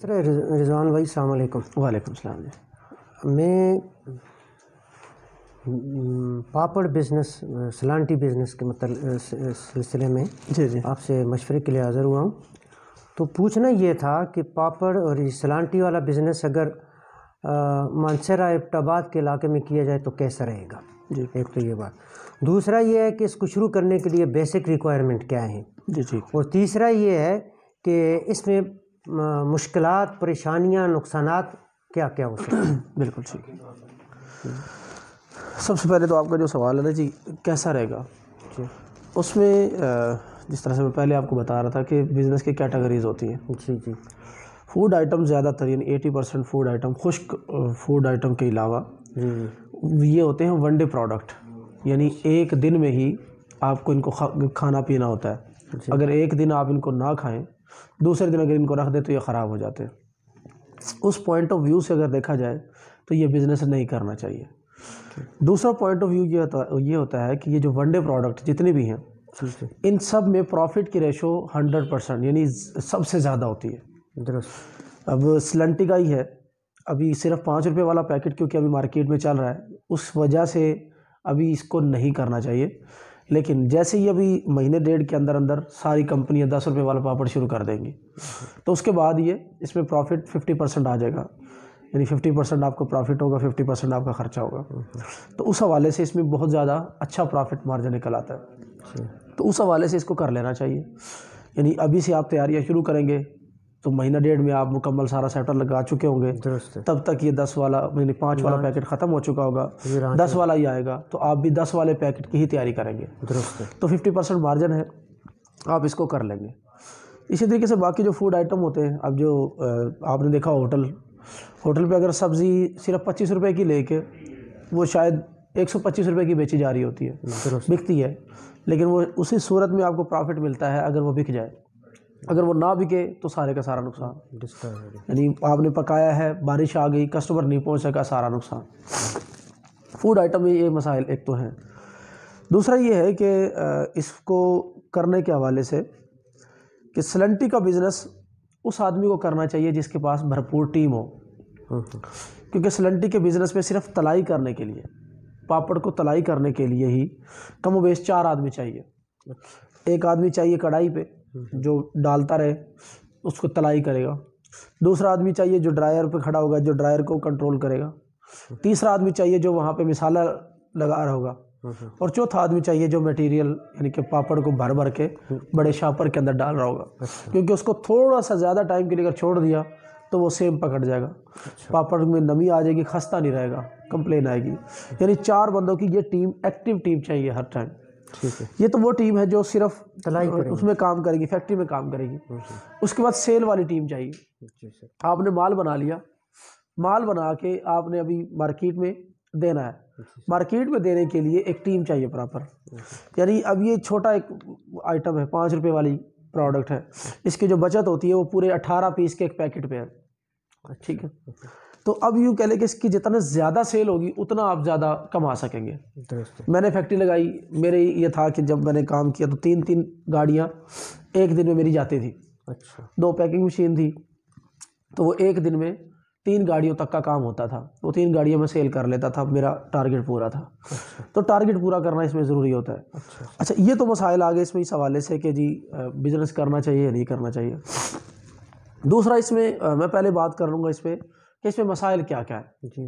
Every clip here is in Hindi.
सर रिजवान भाई सलामकुम वालेकुम सलाम मैं पापड़ बिज़नेस सलान्टी बिज़नेस के मतलब सिलसिले में जी जी आपसे मशवरे के लिए हाज़िर हुआ हूँ तो पूछना ये था कि पापड़ और सलान्टी वाला बिज़नेस अगर मानसरा इब्टाबाद के इलाके में किया जाए तो कैसा रहेगा जी एक तो ये बात दूसरा ये है कि इसको शुरू करने के लिए बेसिक रिक्वायरमेंट क्या है जी जी और तीसरा ये है कि इसमें मुश्किल परेशानियाँ नुकसान क्या क्या हो सकते हैं बिल्कुल ठीक सबसे पहले तो आपका जो सवाल है ना जी कैसा रहेगा जी उसमें जिस तरह से मैं पहले आपको बता रहा था कि बिज़नेस की कैटेगरीज होती हैं जी जी फूड आइटम ज़्यादातर यानी एटी परसेंट फूड आइटम खुश्क फूड आइटम के अलावा ये होते हैं वन डे प्रोडक्ट यानी एक दिन में ही आपको इनको खाना पीना होता है अगर एक दिन आप इनको ना खाएं दूसरे दिन अगर इनको रख दे तो ये ख़राब हो जाते हैं उस पॉइंट ऑफ व्यू से अगर देखा जाए तो ये बिज़नेस नहीं करना चाहिए दूसरा पॉइंट ऑफ व्यू ये होता ये होता है कि ये जो वनडे प्रोडक्ट जितने भी हैं इन सब में प्रॉफिट की रेशो हंड्रेड परसेंट यानी सबसे ज़्यादा होती है अब स्लंटी का ही है अभी सिर्फ पाँच रुपये वाला पैकेट क्योंकि अभी मार्केट में चल रहा है उस वजह से अभी इसको नहीं करना चाहिए लेकिन जैसे ही अभी महीने डेढ़ के अंदर अंदर सारी कंपनियां दस रुपये वाला पापड़ शुरू कर देंगी तो उसके बाद ये इसमें प्रॉफिट फिफ्टी परसेंट आ जाएगा यानी फिफ्टी परसेंट आपका प्रॉफिट होगा फिफ्टी परसेंट आपका खर्चा होगा तो उस हवाले से इसमें बहुत ज़्यादा अच्छा प्रॉफिट मार्जिन निकल आता है तो उस हवाले से इसको कर लेना चाहिए यानी अभी से आप तैयारियाँ शुरू करेंगे तो महीना डेढ़ में आप मुकम्मल सारा सेटर लगा चुके होंगे तब तक ये दस वाला यानी पाँच वाला पैकेट हाँ। ख़त्म हो चुका होगा हाँ, दस वाला ही आएगा तो आप भी दस वाले पैकेट की ही तैयारी करेंगे तो फिफ्टी परसेंट मार्जिन है आप इसको कर लेंगे इसी तरीके से बाकी जो फूड आइटम होते हैं अब जो आपने देखा होटल होटल पर अगर सब्ज़ी सिर्फ पच्चीस रुपये की कर वो शायद एक सौ पच्चीस रुपये की बेची जा रही होती है बिकती है लेकिन वो उसी सूरत में आपको प्रॉफिट मिलता है अगर वो बिक जाए अगर वो ना बिके तो सारे का सारा नुकसान यानी आपने पकाया है बारिश आ गई कस्टमर नहीं पहुँच सका सारा नुकसान फूड आइटम में ये मसाइल एक तो हैं दूसरा ये है कि इसको करने के हवाले से कि सलेंटी का बिज़नेस उस आदमी को करना चाहिए जिसके पास भरपूर टीम हो क्योंकि सलेंटी के बिज़नेस में सिर्फ तलाई करने के लिए पापड़ को तलाई करने के लिए ही कम वेश चार आदमी चाहिए एक आदमी चाहिए कढ़ाई पे हम्म। जो डालता रहे उसको तलाई करेगा दूसरा आदमी चाहिए जो ड्रायर पे खड़ा होगा जो ड्रायर को कंट्रोल करेगा तीसरा आदमी चाहिए जो वहाँ पे मिसाला लगा रहा होगा हम्म। और चौथा आदमी चाहिए जो मटेरियल यानी कि पापड़ को भर भर के हम्म। बड़े शापर के अंदर डाल रहा होगा अच्छा। क्योंकि उसको थोड़ा सा ज़्यादा टाइम के लिए अगर छोड़ दिया तो वो सेम पकड़ जाएगा अच्छा। पापड़ में नमी आ जाएगी खस्ता नहीं रहेगा कंप्लेन आएगी यानी चार बंदों की ये टीम एक्टिव टीम चाहिए हर टाइम ये तो वो टीम है जो सिर्फ तलाई उसमें काम करेगी फैक्ट्री में काम करेगी हम्म, हम्म। उसके बाद सेल वाली टीम चाहिए आपने माल बना लिया माल बना के आपने अभी मार्केट में देना है मार्केट में देने के लिए एक टीम चाहिए प्रॉपर हम्म, यानी अब ये छोटा एक आइटम है पाँच रुपये वाली प्रोडक्ट है इसकी जो बचत होती है वो पूरे अट्ठारह पीस के एक पैकेट पर है अच्छा। ठीक है तो अब यूँ कह लें कि इसकी जितना ज़्यादा सेल होगी उतना आप ज़्यादा कमा सकेंगे मैंने फैक्ट्री लगाई मेरे ये था कि जब मैंने काम किया तो तीन तीन गाड़ियाँ एक दिन में मेरी जाती थी अच्छा दो पैकिंग मशीन थी तो वो एक दिन में तीन गाड़ियों तक का काम होता था वो तीन गाड़ियाँ मैं सेल कर लेता था मेरा टारगेट पूरा था अच्छा। तो टारगेट पूरा करना इसमें ज़रूरी होता है अच्छा, अच्छा, अच्छा ये तो मसाइल आ गए इसमें इस हवाले से कि जी बिज़नेस करना चाहिए या नहीं करना चाहिए दूसरा इसमें मैं पहले बात कर लूँगा इस पर कि इसमें मसाइल क्या क्या है जी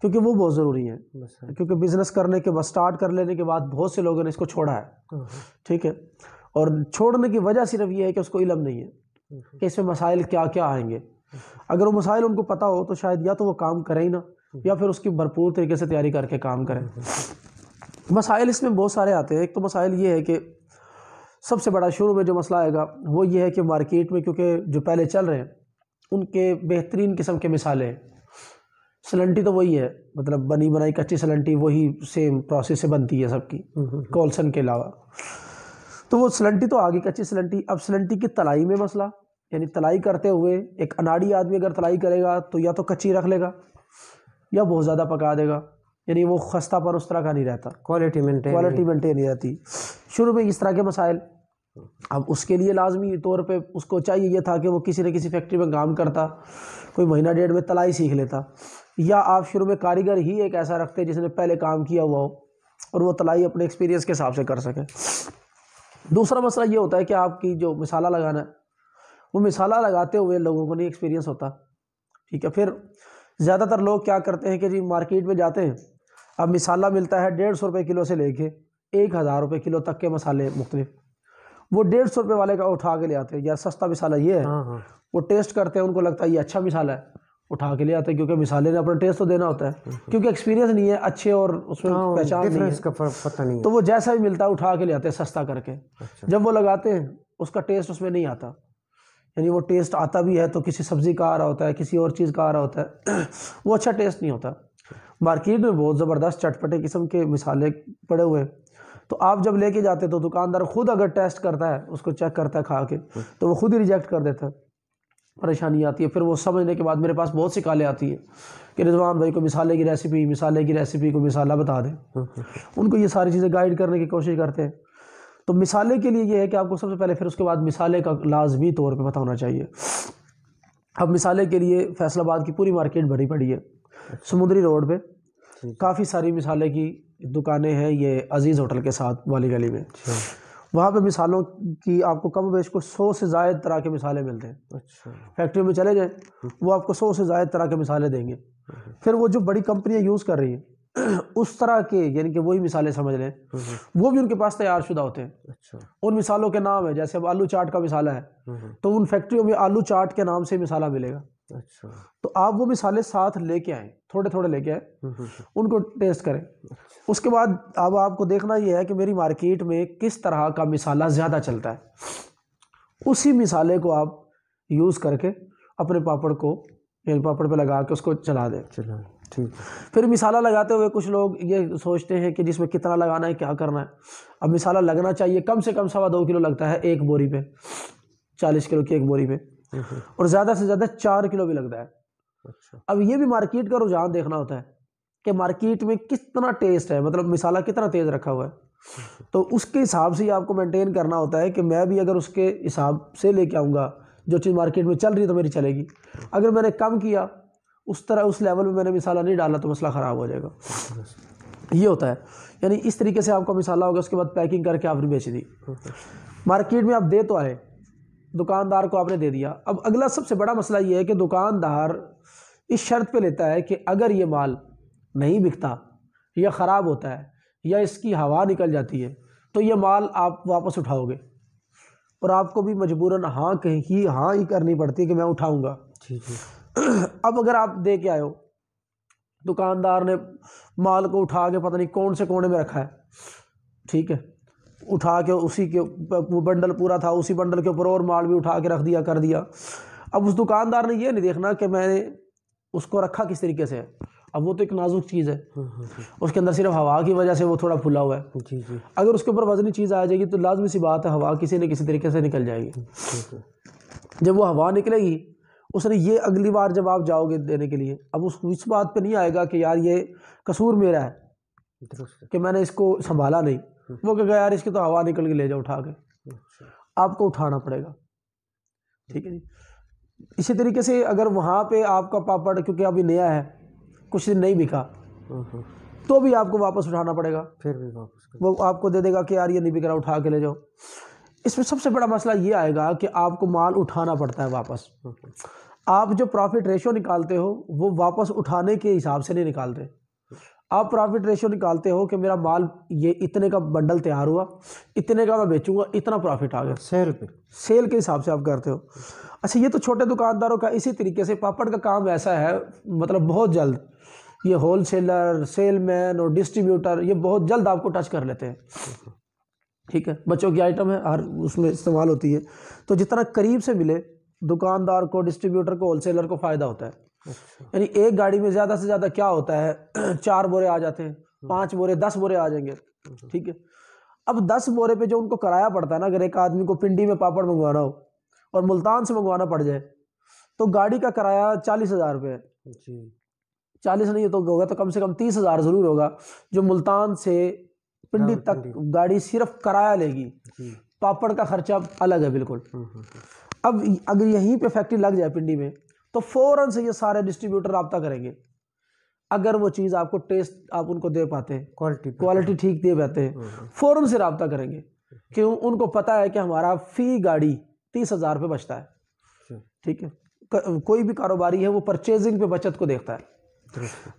क्योंकि वो बहुत ज़रूरी है क्योंकि बिज़नेस करने के बाद स्टार्ट कर लेने के बाद बहुत से लोगों ने इसको छोड़ा है हाँ, हाँ। ठीक है और छोड़ने की वजह सिर्फ ये है कि उसको इलम नहीं है हाँ, कि इसमें मसाइल क्या क्या आएंगे अगर वो मसाइल उनको पता हो तो शायद या तो वो काम करें ही ना या फिर उसकी भरपूर तरीके से तैयारी करके काम करें मसाइल इसमें बहुत सारे आते हैं एक तो मसाइल ये है कि सबसे बड़ा शुरू में जो मसला आएगा वो ये है कि मार्केट में क्योंकि जो पहले चल रहे हैं उनके बेहतरीन किस्म के मिसालें सलंटी तो वही है मतलब बनी बनाई कच्ची सलंटी वही सेम प्रोसेस से बनती है सबकी कॉलसन के अलावा तो वो सलंटी तो आगे कच्ची सलंटी अब सलंटी की तलाई में मसला यानी तलाई करते हुए एक अनाड़ी आदमी अगर तलाई करेगा तो या तो कच्ची रख लेगा या बहुत ज़्यादा पका देगा यानी वो पर उस तरह का नहीं रहता क्वालिटी मेंटेन क्वालिटी मेंटेन नहीं रहती शुरू में इस तरह के मसाइल अब उसके लिए लाजमी तौर पे उसको चाहिए यह था कि वो किसी न किसी फैक्ट्री में काम करता कोई महीना डेढ़ में तलाई सीख लेता या आप शुरू में कारीगर ही एक ऐसा रखते जिसने पहले काम किया हुआ हो और वो तलाई अपने एक्सपीरियंस के हिसाब से कर सकें दूसरा मसला ये होता है कि आपकी जो मिसाला लगाना है वो मिसाला लगाते हुए लोगों को नहीं एक्सपीरियंस होता ठीक है फिर ज़्यादातर लोग क्या करते हैं कि जी मार्केट में जाते हैं अब मिसाला मिलता है डेढ़ सौ रुपये किलो से लेके एक हज़ार रुपये किलो तक के मसाले मुख्तलिफ़ वो डेढ़ सौ रुपये वाले का उठा के ले आते हैं यार सस्ता मिसाला ये है हाँ, हाँ। वो टेस्ट करते हैं उनको लगता है ये अच्छा मिसाल है उठा के ले आते हैं क्योंकि मिसाले ने अपना टेस्ट तो देना होता है हाँ, क्योंकि एक्सपीरियंस नहीं है अच्छे और उसमें पहचान नहीं है पता नहीं तो वो जैसा भी मिलता है उठा के ले आते हैं सस्ता करके अच्छा। जब वो लगाते हैं उसका टेस्ट उसमें नहीं आता यानी वो टेस्ट आता भी है तो किसी सब्ज़ी का आ रहा होता है किसी और चीज़ का आ रहा होता है वो अच्छा टेस्ट नहीं होता मार्केट में बहुत ज़बरदस्त चटपटे किस्म के मिसाले पड़े हुए हैं तो आप जब लेके जाते तो दुकानदार खुद अगर टेस्ट करता है उसको चेक करता है खा के तो वो खुद ही रिजेक्ट कर देता है परेशानी आती है फिर वो समझने के बाद मेरे पास बहुत सी काले आती हैं कि रिजवान भाई को मिसाले की रेसिपी मिसाले की रेसिपी को मिसाला बता दें उनको ये सारी चीज़ें गाइड करने की कोशिश करते हैं तो मिसाले के लिए ये है कि आपको सबसे पहले फिर उसके बाद मिसाले का लाजमी तौर पर बताना चाहिए अब मिसाले के लिए फैसलाबाद की पूरी मार्केट भरी पड़ी है समुद्री रोड पर काफ़ी सारी मिसाले की दुकानें हैं ये अज़ीज़ होटल के साथ वाली गली में अच्छा। वहाँ पे मिसालों की आपको कम बेश को सौ से ज़ायद तरह के मिसालें मिलते हैं अच्छा फैक्ट्री में चले जाएँ हम्म। वो आपको सौ से ज़ायद तरह के मिसालें देंगे हम्म। फिर वो जो बड़ी कंपनियाँ यूज़ कर रही हैं उस तरह के यानी कि वही मिसालें समझ लें हम्म। वो भी उनके पास तैयार शुदा होते हैं अच्छा उन मिसालों के नाम है जैसे अब आलू चाट का मिसाला है तो उन फैक्ट्रियों में आलू चाट के नाम से मिसाला मिलेगा अच्छा तो आप वो मिसालें साथ लेके आए थोड़े थोड़े लेके आए हम्म, हम्म, हम्म। उनको टेस्ट करें अच्छा। उसके बाद अब आपको देखना यह है कि मेरी मार्केट में किस तरह का मिसाला ज़्यादा चलता है उसी मिसाले को आप यूज़ करके अपने पापड़ को यानी पापड़ पे लगा के उसको चला दें चला ठीक फिर मिसाला लगाते हुए कुछ लोग ये सोचते हैं कि जिसमें कितना लगाना है क्या करना है अब मिसाला लगना चाहिए कम से कम सवा दो किलो लगता है एक बोरी पे चालीस किलो की एक बोरी पे और ज़्यादा से ज़्यादा चार किलो भी लगता है अच्छा अब ये भी मार्केट का रुझान देखना होता है कि मार्केट में कितना टेस्ट है मतलब मिसाला कितना तेज़ रखा हुआ है तो उसके हिसाब से ही आपको मेंटेन करना होता है कि मैं भी अगर उसके हिसाब से लेके आऊँगा जो चीज़ मार्केट में चल रही है तो मेरी चलेगी अगर मैंने कम किया उस तरह उस लेवल में मैंने मिसाला नहीं डाला तो मसला ख़राब हो जाएगा ये होता है यानी इस तरीके से आपका मिसाला होगा उसके बाद पैकिंग करके आपने बेच दी मार्केट में आप दे तो आए दुकानदार को आपने दे दिया अब अगला सबसे बड़ा मसला ये है कि दुकानदार इस शर्त पे लेता है कि अगर ये माल नहीं बिकता या ख़राब होता है या इसकी हवा निकल जाती है तो ये माल आप वापस उठाओगे और आपको भी मजबूरन हाँ कहीं ही हाँ ही करनी पड़ती है कि मैं उठाऊँगा ठीक है अब अगर आप दे के आयो दुकानदार ने माल को उठा के पता नहीं कौन से कोने में रखा है ठीक है उठा के उसी के वो बंडल पूरा था उसी बंडल के ऊपर और माल भी उठा के रख दिया कर दिया अब उस दुकानदार ने ये नहीं देखना कि मैंने उसको रखा किस तरीके से है अब वो तो एक नाजुक चीज़ है हाँ, हाँ, हाँ। उसके अंदर सिर्फ हवा की वजह से वो थोड़ा फुला हुआ है जी जी अगर उसके ऊपर वजनी चीज़ आ जाएगी तो लाजमी सी बात है हवा किसी न किसी तरीके से निकल जाएगी जब वो हवा निकलेगी उसने ये अगली बार जब आप जाओगे देने के लिए अब उसको इस बात पे नहीं आएगा कि यार ये कसूर मेरा है कि मैंने इसको संभाला नहीं वो गया यार इसकी तो हवा निकल के ले जाओ उठा के अच्छा। आपको उठाना पड़ेगा ठीक है जी इसी तरीके से अगर वहाँ पे आपका पापड़ क्योंकि अभी नया है कुछ दिन नहीं बिका हाँ, हाँ। तो भी आपको वापस उठाना पड़ेगा फिर भी वापस वो आपको दे देगा कि यार ये नहीं बिक रहा उठा के ले जाओ इसमें सबसे बड़ा मसला ये आएगा कि आपको माल उठाना पड़ता है वापस हाँ, आप जो प्रॉफिट रेशो निकालते हो वो वापस उठाने के हिसाब से नहीं निकालते आप प्रॉफिट रेशियो निकालते हो कि मेरा माल ये इतने का बंडल तैयार हुआ इतने का मैं बेचूंगा इतना प्रॉफिट आ गया सेल पे सेल के हिसाब से आप करते हो अच्छा ये तो छोटे दुकानदारों का इसी तरीके से पापड़ का काम ऐसा है मतलब बहुत जल्द ये होल सेलर सेलमैन और डिस्ट्रीब्यूटर ये बहुत जल्द आपको टच कर लेते हैं ठीक है बच्चों की आइटम है हर उसमें इस्तेमाल होती है तो जितना करीब से मिले दुकानदार को डिस्ट्रीब्यूटर को होलसेलर को फ़ायदा होता है अच्छा। यानी एक गाड़ी में ज़्यादा से ज़्यादा क्या होता है चार बोरे आ जाते हैं हम्म। पांच बोरे दस बोरे आ जाएंगे हम्म। ठीक है अब दस बोरे पे जो उनको कराया पड़ता है ना अगर एक आदमी को पिंडी में पापड़ मंगवाना हो और मुल्तान से मंगवाना पड़ जाए तो गाड़ी का किराया चालीस हज़ार रुपये है चालीस नहीं तो होगा तो कम से कम तीस हज़ार ज़रूर होगा जो मुल्तान से पिंडी हाँ, तक गाड़ी सिर्फ किराया लेगी पापड़ का खर्चा अलग है बिल्कुल हम्म, अब अगर यहीं पे फैक्ट्री लग जाए पिंडी में तो फ़ौरन से ये सारे डिस्ट्रीब्यूटर रबता करेंगे अगर वो चीज़ आपको टेस्ट आप उनको दे पाते हैं क्वालिटी क्वालिटी ठीक दे पाते हैं हम्म, हम्म। फ़ौरन से रबता करेंगे क्यों उनको पता है कि हमारा फ़ी गाड़ी तीस हज़ार रुपये बचता है ठीक है कोई भी कारोबारी है वो परचेजिंग पे बचत को देखता है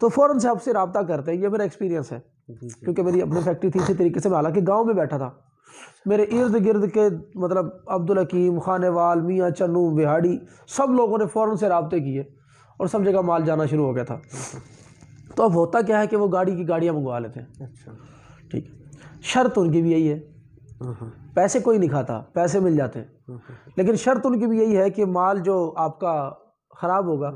तो फ़ौरन से आपसे रबता करते हैं ये मेरा एक्सपीरियंस है क्योंकि मेरी अपनी फैक्ट्री थी इसी तरीके से मैं हालांकि गाँव में बैठा था मेरे इर्द गिर्द के मतलब अब्दुल हकीम वाल मियाँ चन्नू बिहाड़ी सब लोगों ने फ़ौर से रबते किए और सब जगह माल जाना शुरू हो गया था तो अब होता क्या है कि वो गाड़ी की गाड़ियाँ मंगवा लेते हैं अच्छा ठीक शर्त उनकी भी यही है हम्म, हम्म। पैसे कोई नहीं खाता पैसे मिल जाते हैं हम्म, लेकिन शर्त उनकी भी यही है कि माल जो आपका ख़राब होगा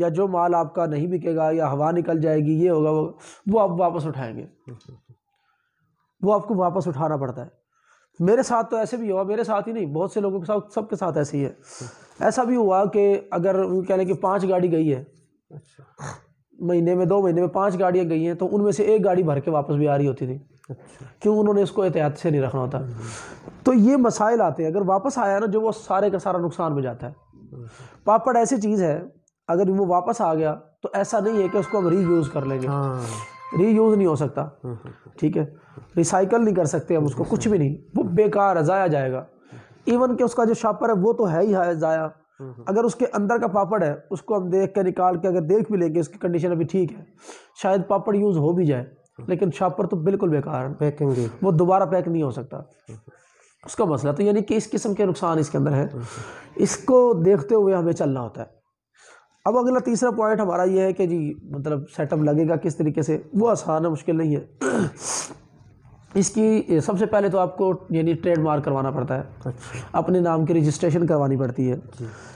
या जो माल आपका नहीं बिकेगा या हवा निकल जाएगी ये होगा वो वो आप वापस उठाएंगे वो आपको वापस उठाना पड़ता है मेरे साथ तो ऐसे भी हुआ मेरे साथ ही नहीं बहुत से लोगों के साथ सबके साथ ऐसे ही है ऐसा भी हुआ कि अगर कह लें कि पाँच गाड़ी गई है अच्छा महीने में दो महीने में पाँच गाड़ियाँ गई हैं तो उनमें से एक गाड़ी भर के वापस भी आ रही होती थी अच्छा। क्यों उन्होंने इसको एहतियात से नहीं रखना होता तो ये मसाइल आते हैं अगर वापस आया ना जो वो सारे का सारा नुकसान हो जाता है पापड़ ऐसी चीज़ है अगर वो वापस आ गया तो ऐसा नहीं है कि उसको हम यूज़ कर लेंगे हाँ। रीयूज़ नहीं हो सकता हाँ, हाँ, हाँ। ठीक है रिसाइकल नहीं कर सकते हम उसको कुछ भी नहीं वो बेकार है ज़ाया जाएगा इवन के उसका जो शापर है वो तो है ही है ज़ाया अगर उसके अंदर का पापड़ है उसको हम देख के निकाल के अगर देख भी लेंगे उसकी कंडीशन अभी ठीक है शायद पापड़ यूज़ हो भी जाए लेकिन शापर तो बिल्कुल बेकार है पैकिंग वो दोबारा पैक नहीं हो सकता उसका मसला तो यानी कि इस किस्म के नुकसान इसके अंदर है इसको देखते हुए हमें चलना होता है अब अगला तीसरा पॉइंट हमारा ये है कि जी मतलब सेटअप लगेगा किस तरीके से वो आसान है मुश्किल नहीं है इसकी सबसे पहले तो आपको यानी ट्रेडमार्क करवाना पड़ता है अच्छा। अपने नाम की रजिस्ट्रेशन करवानी पड़ती है